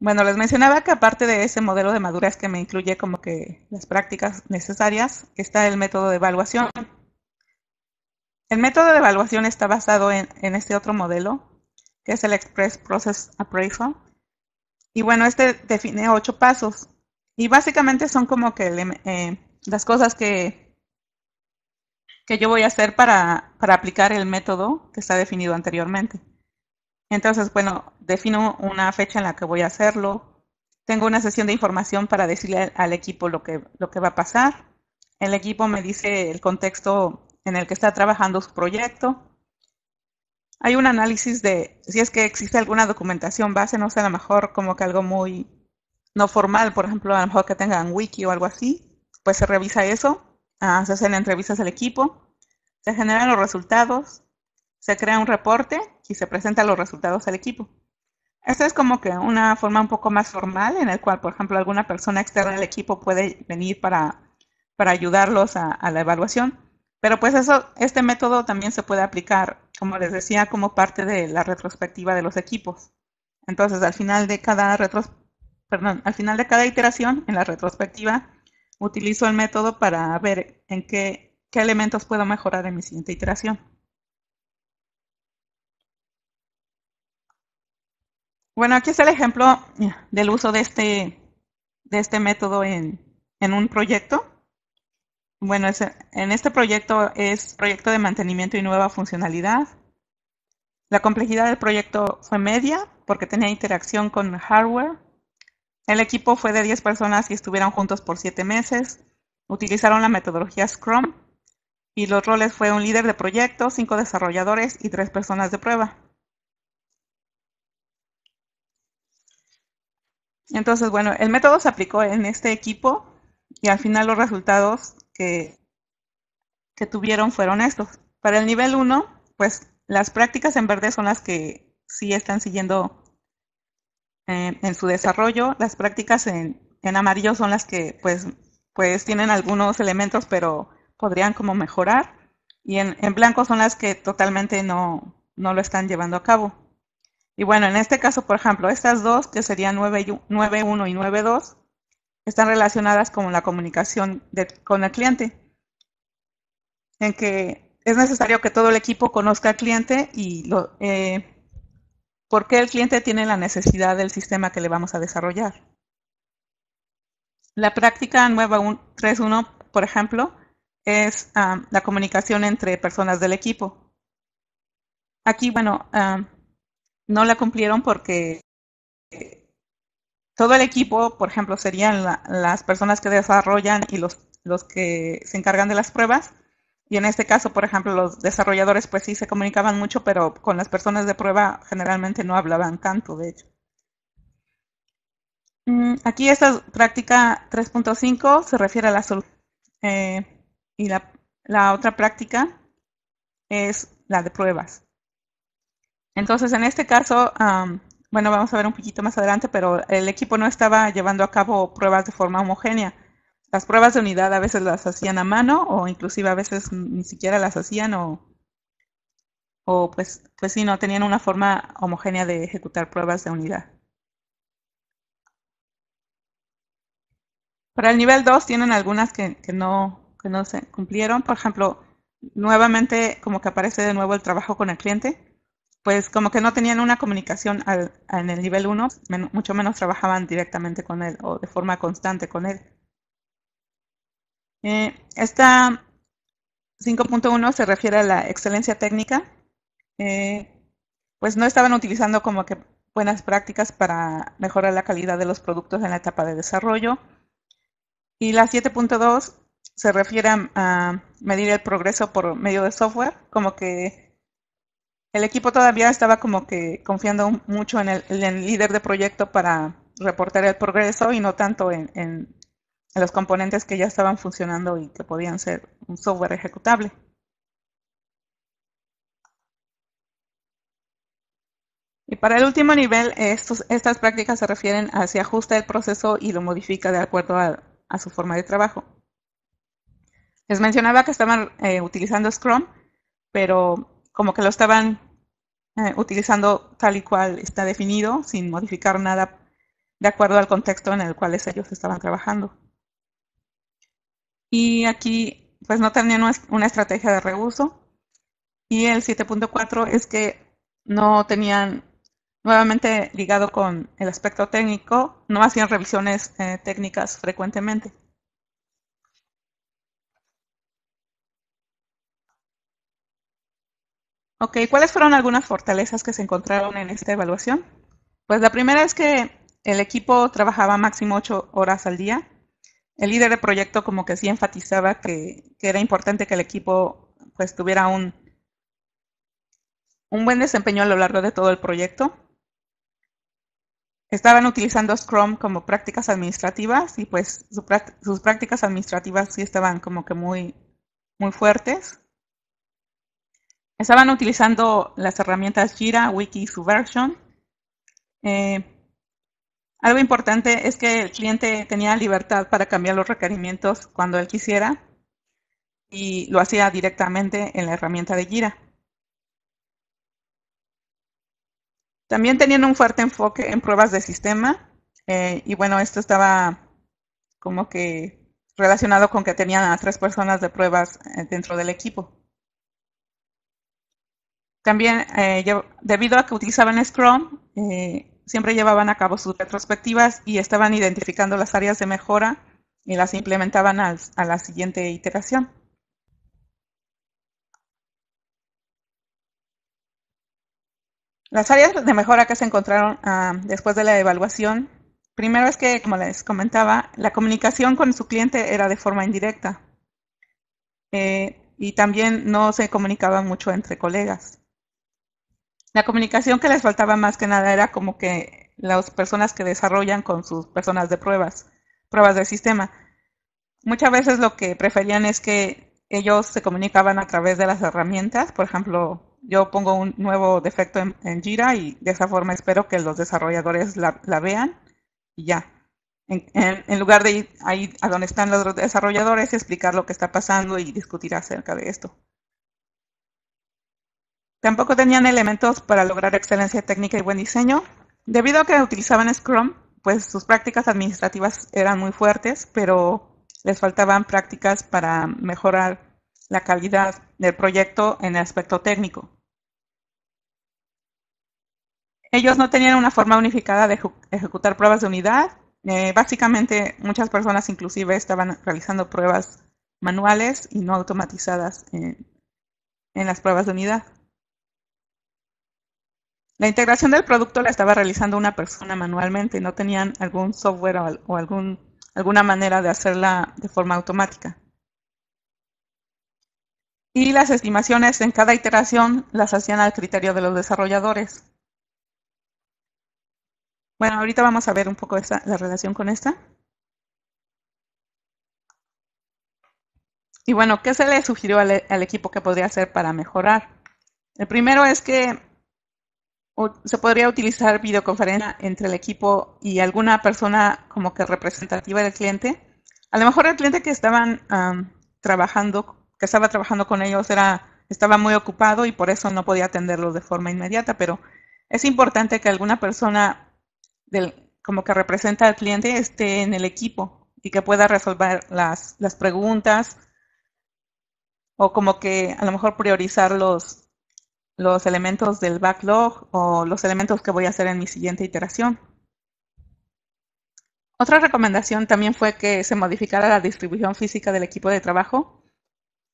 A: Bueno, les mencionaba que aparte de ese modelo de madurez que me incluye como que las prácticas necesarias, está el método de evaluación. El método de evaluación está basado en, este otro modelo, que es el Express Process Appraisal. Y bueno, este define ocho pasos. Y básicamente son como que eh, las cosas que, que yo voy a hacer para, para aplicar el método que está definido anteriormente. Entonces, bueno, defino una fecha en la que voy a hacerlo. Tengo una sesión de información para decirle al equipo lo que, lo que va a pasar. El equipo me dice el contexto en el que está trabajando su proyecto. Hay un análisis de si es que existe alguna documentación base, no sé, a lo mejor como que algo muy no formal, por ejemplo, a lo mejor que tengan wiki o algo así, pues se revisa eso, ah, se hacen entrevistas al equipo, se generan los resultados, se crea un reporte y se presentan los resultados al equipo. Esta es como que una forma un poco más formal en el cual, por ejemplo, alguna persona externa del equipo puede venir para, ayudarlos a, la evaluación. Pero pues eso, este método también se puede aplicar, como les decía, como parte de la retrospectiva de los equipos. Entonces, al final de cada perdón, al final de cada iteración en la retrospectiva, utilizo el método para ver en qué, qué elementos puedo mejorar en mi siguiente iteración. Bueno, aquí está el ejemplo del uso de este, de este método en, un proyecto. Bueno, en este proyecto es proyecto de mantenimiento y nueva funcionalidad. La complejidad del proyecto fue media porque tenía interacción con hardware. El equipo fue de 10 personas y estuvieron juntos por 7 meses. Utilizaron la metodología Scrum y los roles fue un líder de proyecto, 5 desarrolladores y 3 personas de prueba. Entonces, bueno, el método se aplicó en este equipo y al final los resultados que, que tuvieron fueron estos. Para el nivel 1, pues las prácticas en verde son las que sí están siguiendo eh, en su desarrollo. Las prácticas en, amarillo son las que pues, pues tienen algunos elementos, pero podrían como mejorar. Y en, blanco son las que totalmente no lo están llevando a cabo. Y bueno, en este caso, por ejemplo, estas dos, que serían 9.1 y 9.2, están relacionadas con la comunicación con el cliente, en que es necesario que todo el equipo conozca al cliente y lo, eh, por qué el cliente tiene la necesidad del sistema que le vamos a desarrollar. La práctica 9.3.1, por ejemplo, es ah, la comunicación entre personas del equipo. Aquí, bueno, ah, no la cumplieron porque eh, todo el equipo, por ejemplo, serían las personas que desarrollan y los, los que se encargan de las pruebas. Y en este caso, por ejemplo, los desarrolladores pues sí se comunicaban mucho, pero con las personas de prueba generalmente no hablaban tanto, de hecho. Mm, aquí esta práctica 3.5 se refiere a la solución. Eh, y la, la otra práctica es la de pruebas. Entonces, en este caso, bueno, vamos a ver un poquito más adelante, pero el equipo no estaba llevando a cabo pruebas de forma homogénea. Las pruebas de unidad a veces las hacían a mano o inclusive a veces ni siquiera las hacían o, pues, pues sí, no tenían una forma homogénea de ejecutar pruebas de unidad. Para el nivel 2 tienen algunas no, que no se cumplieron. Por ejemplo, nuevamente como que aparece de nuevo el trabajo con el cliente pues como que no tenían una comunicación en el nivel 1, mucho menos trabajaban directamente con él o de forma constante con él. Eh, esta 5.1 se refiere a la excelencia técnica, eh, pues no estaban utilizando como que buenas prácticas para mejorar la calidad de los productos en la etapa de desarrollo. Y la 7.2 se refiere a medir el progreso por medio de software, como que el equipo todavía estaba como que confiando mucho en el, líder de proyecto para reportar el progreso y no tanto en, los componentes que ya estaban funcionando y que podían ser un software ejecutable. Y para el último nivel, estos, estas prácticas se refieren a si ajusta el proceso y lo modifica de acuerdo a, su forma de trabajo. Les mencionaba que estaban eh, utilizando Scrum, pero como que lo estaban eh, utilizando tal y cual está definido, sin modificar nada de acuerdo al contexto en el cual ellos estaban trabajando. Y aquí, pues no tenían una estrategia de reuso. Y el 7.4 es que no tenían, nuevamente ligado con el aspecto técnico, no hacían revisiones eh, técnicas frecuentemente. ¿cuáles fueron algunas fortalezas que se encontraron en esta evaluación? Pues la primera es que el equipo trabajaba máximo ocho horas al día. El líder de proyecto como que sí enfatizaba que, era importante que el equipo pues tuviera un, un buen desempeño a lo largo de todo el proyecto. Estaban utilizando Scrum como prácticas administrativas y pues sus prácticas administrativas sí estaban como que muy, muy fuertes. Estaban utilizando las herramientas Jira, Wiki y Subversion. Eh, algo importante es que el cliente tenía libertad para cambiar los requerimientos cuando él quisiera y lo hacía directamente en la herramienta de Jira. También tenían un fuerte enfoque en pruebas de sistema eh, y bueno, esto estaba como que relacionado con que tenían a tres personas de pruebas eh, dentro del equipo. También, eh, debido a que utilizaban Scrum, eh, siempre llevaban a cabo sus retrospectivas y estaban identificando las áreas de mejora y las implementaban a la siguiente iteración. Las áreas de mejora que se encontraron ah, después de la evaluación, primero es que, como les comentaba, la comunicación con su cliente era de forma indirecta eh, y también no se comunicaba mucho entre colegas. La comunicación que les faltaba más que nada era como que las personas que desarrollan con sus personas de pruebas, pruebas del sistema. Muchas veces lo que preferían es que ellos se comunicaban a través de las herramientas, por ejemplo, yo pongo un nuevo defecto en, Jira y de esa forma espero que los desarrolladores la, vean y ya. En, lugar de ir ahí a donde están los desarrolladores, explicar lo que está pasando y discutir acerca de esto. Tampoco tenían elementos para lograr excelencia técnica y buen diseño. Debido a que utilizaban Scrum, pues sus prácticas administrativas eran muy fuertes, pero les faltaban prácticas para mejorar la calidad del proyecto en el aspecto técnico. Ellos no tenían una forma unificada de ejecutar pruebas de unidad. Eh, básicamente, muchas personas inclusive estaban realizando pruebas manuales y no automatizadas en las pruebas de unidad. La integración del producto la estaba realizando una persona manualmente, y no tenían algún software o, algún, alguna manera de hacerla de forma automática. Y las estimaciones en cada iteración las hacían al criterio de los desarrolladores. Bueno, ahorita vamos a ver un poco la relación con esta. Y bueno, ¿qué se le sugirió al equipo que podría hacer para mejorar? El primero es que se podría utilizar videoconferencia ah. entre el equipo y alguna persona como que representativa del cliente. A lo mejor el cliente que estaban trabajando, que estaba trabajando con ellos era, estaba muy ocupado y por eso no podía atenderlos de forma inmediata, pero es importante que alguna persona del, como que representa al cliente esté en el equipo y que pueda resolver las, las preguntas o como que a lo mejor priorizar los, los elementos del backlog o los elementos que voy a hacer en mi siguiente iteración. Otra recomendación también fue que se modificara la distribución física del equipo de trabajo.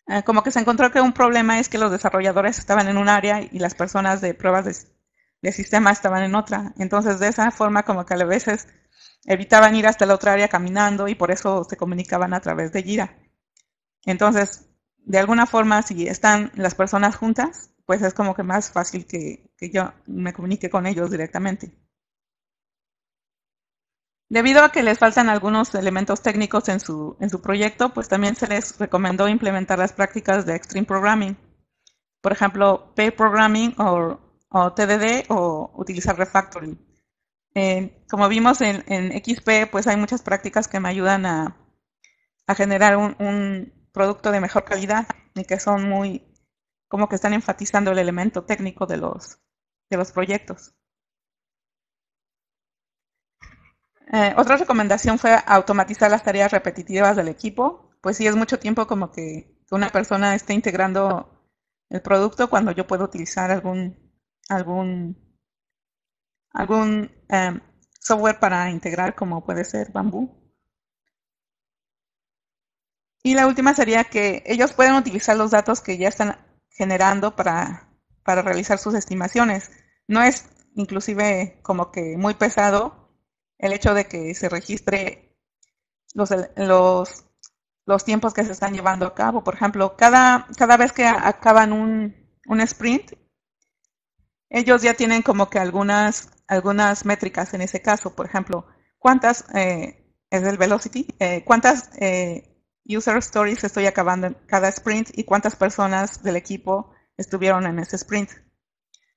A: Eh, como que se encontró que un problema es que los desarrolladores estaban en un área y las personas de pruebas de, sistema estaban en otra. Entonces, de esa forma, como que a veces evitaban ir hasta la otra área caminando y por eso se comunicaban a través de gira. Entonces, de alguna forma, si están las personas juntas, pues es como que más fácil que, yo me comunique con ellos directamente. Debido a que les faltan algunos elementos técnicos en su, proyecto, pues también se les recomendó implementar las prácticas de Extreme Programming. Por ejemplo, P-Programming o, o, TDD o utilizar Refactoring. Eh, como vimos en, XP, pues hay muchas prácticas que me ayudan a, generar un, un, producto de mejor calidad y que son muy, como que están enfatizando el elemento técnico de los, de los proyectos. Eh, otra recomendación fue automatizar las tareas repetitivas del equipo. Pues sí, es mucho tiempo como que una persona esté integrando el producto cuando yo puedo utilizar algún, algún, algún em, software para integrar como puede ser Bambú. Y la última sería que ellos pueden utilizar los datos que ya están generando para, realizar sus estimaciones. No es inclusive como que muy pesado el hecho de que se registre los, los, los tiempos que se están llevando a cabo. Por ejemplo, cada, cada vez que acaban un, sprint, ellos ya tienen como que algunas, algunas métricas en ese caso. Por ejemplo, cuántas, eh, es el velocity, eh, cuántas eh, user stories estoy acabando en cada sprint y cuántas personas del equipo estuvieron en ese sprint.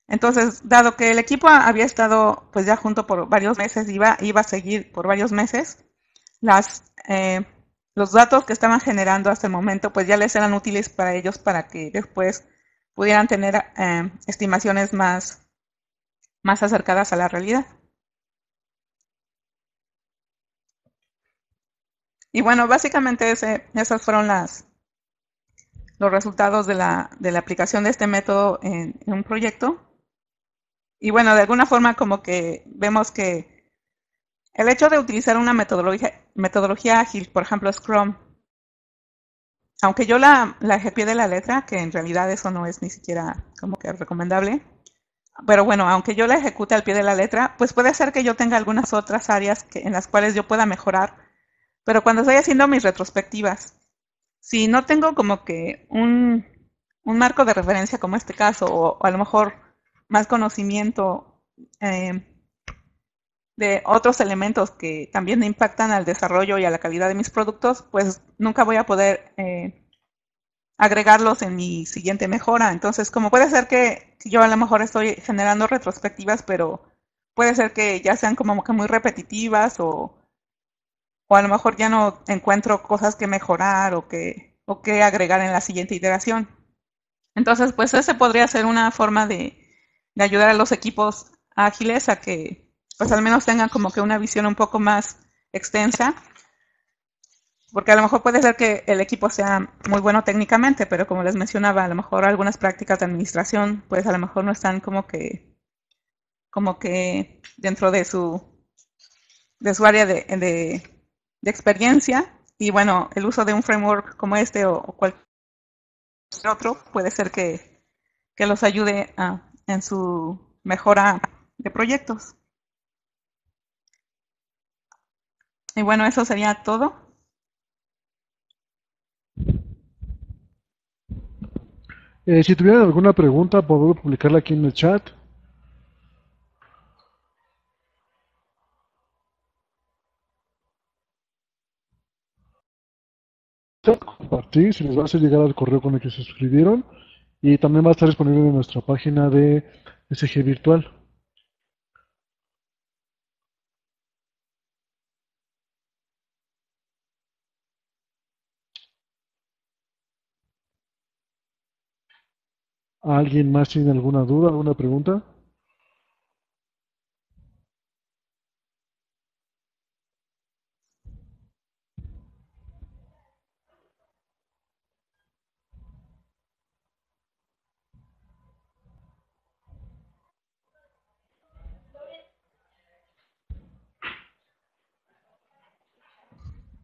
A: Entonces, dado que el equipo había estado pues ya junto por varios meses, iba, iba a seguir por varios meses, las, eh, los datos que estaban generando hasta el momento pues ya les eran útiles para ellos para que después pudieran tener eh, estimaciones más, más acercadas a la realidad. Y bueno, básicamente esas fueron las, los resultados de la, aplicación de este método en, un proyecto. Y bueno, de alguna forma como que vemos que el hecho de utilizar una metodología, metodología ágil, por ejemplo Scrum, aunque yo la, la pie de la letra, que en realidad eso no es ni siquiera como que recomendable, pero bueno, aunque yo la ejecute al pie de la letra, pues puede ser que yo tenga algunas otras áreas en las cuales yo pueda mejorar pero cuando estoy haciendo mis retrospectivas, si no tengo como que un, marco de referencia como este caso, o, a lo mejor más conocimiento eh, de otros elementos que también impactan al desarrollo y a la calidad de mis productos, pues nunca voy a poder eh, agregarlos en mi siguiente mejora. Entonces, como puede ser que yo a lo mejor estoy generando retrospectivas, pero puede ser que ya sean como que muy repetitivas o, o a lo mejor ya no encuentro cosas que mejorar o que, o que agregar en la siguiente iteración. Entonces, pues esa podría ser una forma de, ayudar a los equipos ágiles a que pues al menos tengan como que una visión un poco más extensa, porque a lo mejor puede ser que el equipo sea muy bueno técnicamente, pero como les mencionaba, a lo mejor algunas prácticas de administración, pues a lo mejor no están como que, como que dentro de su, de su área de experiencia y bueno, el uso de un framework como este o, cualquier otro puede ser que, que los ayude a, en su mejora de proyectos. Y bueno, eso sería todo.
B: Eh, si tuvieran alguna pregunta, puedo publicarla aquí en el chat. compartir, se les va a hacer llegar al correo con el que se suscribieron y también va a estar disponible en nuestra página de SG Virtual. ¿Alguien más tiene alguna duda, alguna pregunta?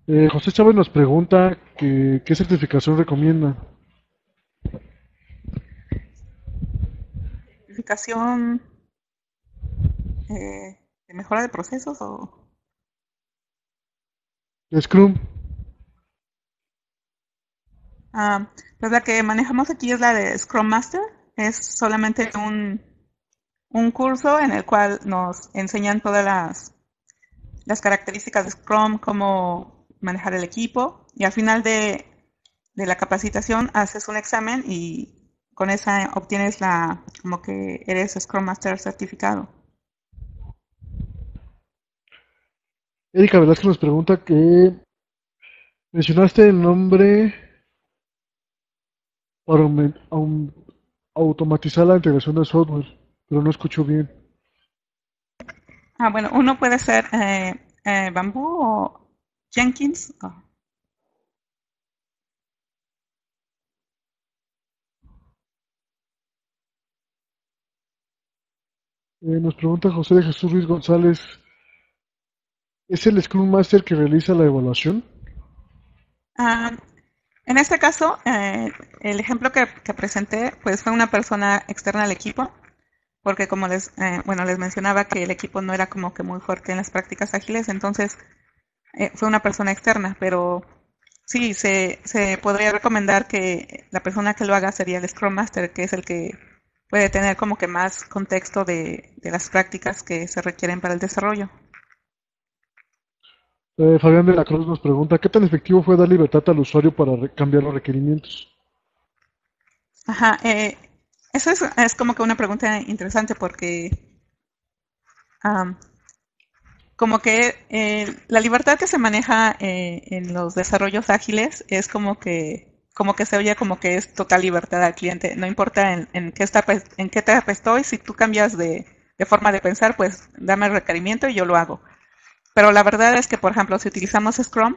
B: Eh, José Chávez nos pregunta qué certificación recomienda.
A: Certificación eh, de mejora de procesos o Scrum. Ah, pues la que manejamos aquí es la de Scrum Master. Es solamente un, un curso en el cual nos enseñan todas las, las características de Scrum, como manejar el equipo y al final de, la capacitación haces un examen y con esa obtienes la, como que eres Scrum Master certificado.
B: Erika ¿verdad es que nos pregunta que mencionaste el nombre para automatizar la integración de software, pero no escucho bien.
A: Ah, bueno, uno puede ser eh, eh Bambú o Jenkins.
B: Eh, nos pregunta José de Jesús Luis González, ¿es el Scrum Master que realiza la evaluación?
A: Ah, en este caso, eh, el ejemplo que, presenté pues fue una persona externa al equipo, porque como les, eh, bueno, les mencionaba que el equipo no era como que muy fuerte en las prácticas ágiles, entonces eh, fue una persona externa, pero sí, se, se podría recomendar que la persona que lo haga sería el Scrum Master, que es el que puede tener como que más contexto de, las prácticas que se requieren para el desarrollo.
B: Eh, Fabián de la Cruz nos pregunta, ¿qué tan efectivo fue dar libertad al usuario para cambiar los requerimientos?
A: Ajá, eh, eso es, es, como que una pregunta interesante porque um, como que eh, la libertad que se maneja eh, en los desarrollos ágiles es como que como que se oye como que es total libertad al cliente, no importa en, qué, está, en qué etapa estoy, si tú cambias de, de forma de pensar, pues dame el requerimiento y yo lo hago. Pero la verdad es que, por ejemplo, si utilizamos Scrum,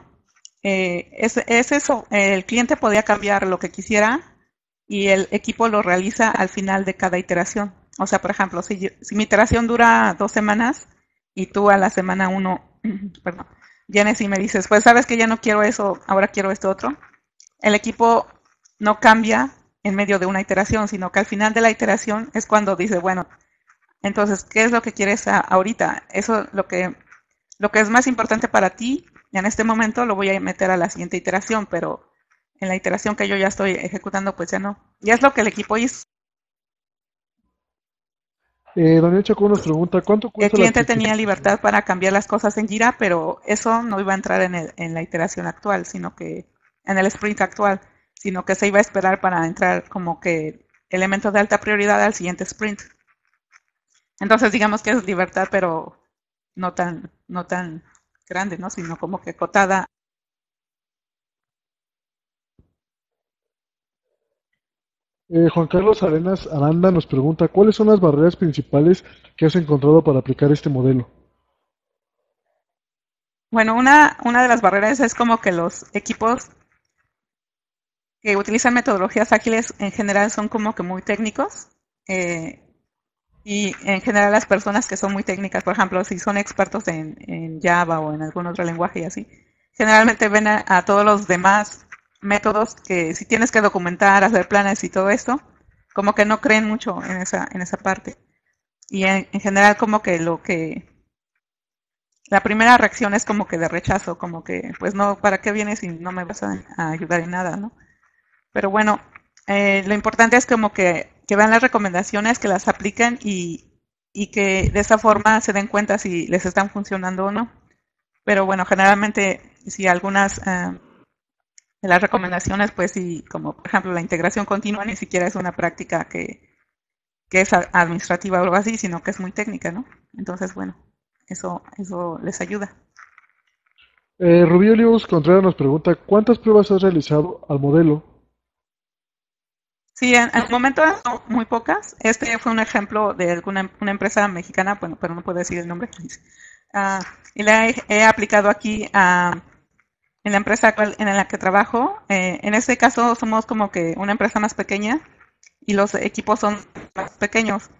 A: eh, es, eso, el cliente podía cambiar lo que quisiera y el equipo lo realiza al final de cada iteración. O sea, por ejemplo, si, si mi iteración dura dos semanas, y tú a la semana uno, <clears throat> perdón, vienes y me dices, pues sabes que ya no quiero eso, ahora quiero esto otro, el equipo no cambia en medio de una iteración, sino que al final de la iteración es cuando dice, bueno, entonces, ¿qué es lo que quieres ahorita? Eso lo que, lo que es más importante para ti, y en este momento lo voy a meter a la siguiente iteración, pero en la iteración que yo ya estoy ejecutando, pues ya no. ya es lo que el equipo hizo.
B: Eh, Daniel Chacón nos pregunta, ¿cuánto cuesta? El cliente
A: tenía libertad para cambiar las cosas en Gira, pero eso no iba a entrar en, en la iteración actual, sino que en el sprint actual, sino que se iba a esperar para entrar como que elemento de alta prioridad al siguiente sprint. Entonces digamos que es libertad, pero no tan, no tan grande, ¿no? Sino como que cotada
B: Eh, Juan Carlos Arenas Aranda nos pregunta, ¿cuáles son las barreras principales que has encontrado para aplicar este modelo?
A: Bueno, una, una de las barreras es como que los equipos que utilizan metodologías ágiles en general son como que muy técnicos eh, y en general las personas que son muy técnicas, por ejemplo, si son expertos en, Java o en algún otro lenguaje y así, generalmente ven a, a todos los demás métodos que si tienes que documentar, hacer planes y todo esto, como que no creen mucho en esa, en esa parte. Y en, general como que lo que... La primera reacción es como que de rechazo, como que, pues no, ¿para qué vienes si no me vas a, ayudar en nada, no? Pero bueno, eh, lo importante es como que, que, vean las recomendaciones, que las apliquen y, y que de esa forma se den cuenta si les están funcionando o no. Pero bueno, generalmente si algunas eh, las recomendaciones, pues, y como por ejemplo la integración continua ni siquiera es una práctica que, que es administrativa o algo así, sino que es muy técnica, ¿no? Entonces, bueno, eso, eso les ayuda.
B: Rubio eh, Rubí Contreras nos pregunta, ¿cuántas pruebas has realizado al modelo?
A: Sí, en, el momento son muy pocas. Este fue un ejemplo de alguna una empresa mexicana, bueno, pero no puedo decir el nombre. <laughs> Ah, y la he, aplicado aquí a en la empresa en la que trabajo. Eh, en este caso somos como que una empresa más pequeña y los equipos son más pequeños.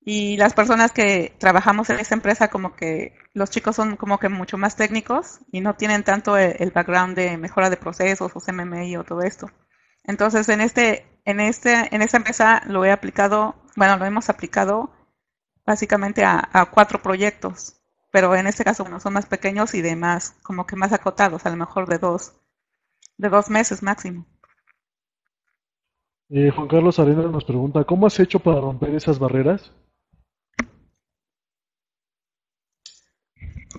A: Y las personas que trabajamos en esa empresa como que los chicos son como que mucho más técnicos y no tienen tanto e, el, background de mejora de procesos o CMMI o todo esto. Entonces en este en este en esta empresa lo he aplicado, bueno, lo hemos aplicado básicamente a, a cuatro proyectos pero en este caso, bueno, son más pequeños y de más, como que más acotados, a lo mejor de dos, de dos meses máximo.
B: Eh, Juan Carlos Arena nos pregunta, ¿cómo has hecho para romper esas barreras?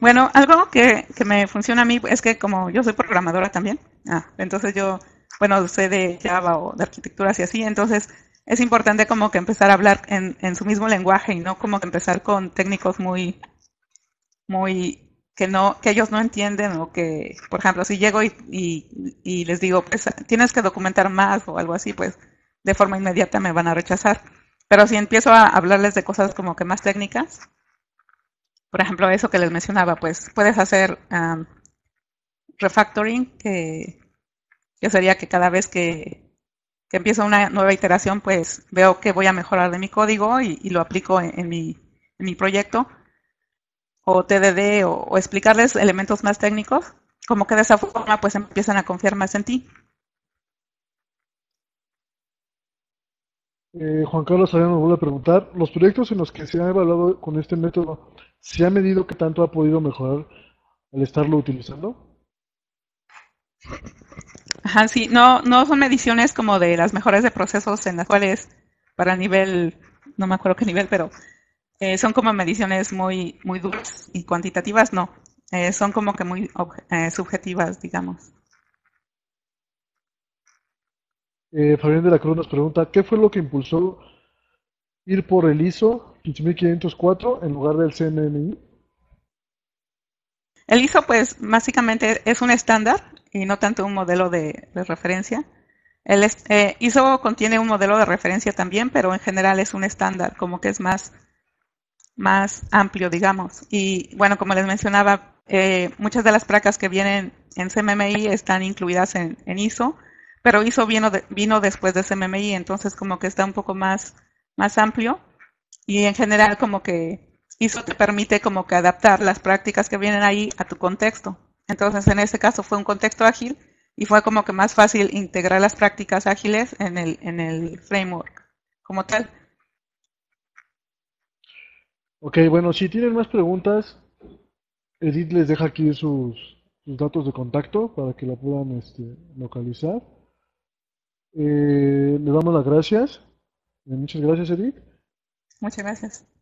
A: Bueno, algo que, que me funciona a mí es que como yo soy programadora también, ah, entonces yo, bueno, sé de Java o de arquitecturas y así, entonces es importante como que empezar a hablar en, en su mismo lenguaje y no como que empezar con técnicos muy, muy que no que ellos no entienden o que, por ejemplo, si llego y, y, les digo, pues, tienes que documentar más o algo así, pues de forma inmediata me van a rechazar. Pero si empiezo a hablarles de cosas como que más técnicas, por ejemplo, eso que les mencionaba, pues puedes hacer refactoring, que, sería que cada vez que, que, empiezo una nueva iteración, pues veo que voy a mejorar de mi código y, lo aplico en, mi, en mi proyecto o TDD o, explicarles elementos más técnicos, como que de esa forma pues empiezan a confiar más en ti.
B: Eh, Juan Carlos Ariano nos vuelve a preguntar, los proyectos en los que se ha evaluado con este método, ¿se ha medido que tanto ha podido mejorar al estarlo utilizando?
A: Ajá, sí, no, no son mediciones como de las mejoras de procesos en las cuales para nivel, no me acuerdo qué nivel, pero eh, son como mediciones muy, muy duras y cuantitativas no, eh, son como que muy eh, subjetivas, digamos.
B: Fabián de la Cruz nos pregunta, ¿qué fue lo que impulsó ir por el ISO 15504 en lugar del CNMI?
A: El ISO, pues, básicamente es un estándar y no tanto un modelo de, referencia. El ISO contiene un modelo de referencia también, pero en general es un estándar, como que es más más amplio, digamos. Y bueno, como les mencionaba, eh, muchas de las placas que vienen en CMMI están incluidas en, ISO, pero ISO vino, vino después de CMMI, entonces como que está un poco más, más amplio. Y en general como que ISO te permite como que adaptar las prácticas que vienen ahí a tu contexto. Entonces en este caso fue un contexto ágil y fue como que más fácil integrar las prácticas ágiles en el, en el framework como tal.
B: Ok, bueno, si tienen más preguntas, Edith les deja aquí sus, datos de contacto para que la puedan este, localizar. Les eh, le damos las gracias. Eh, muchas gracias, Edith.
A: Muchas gracias.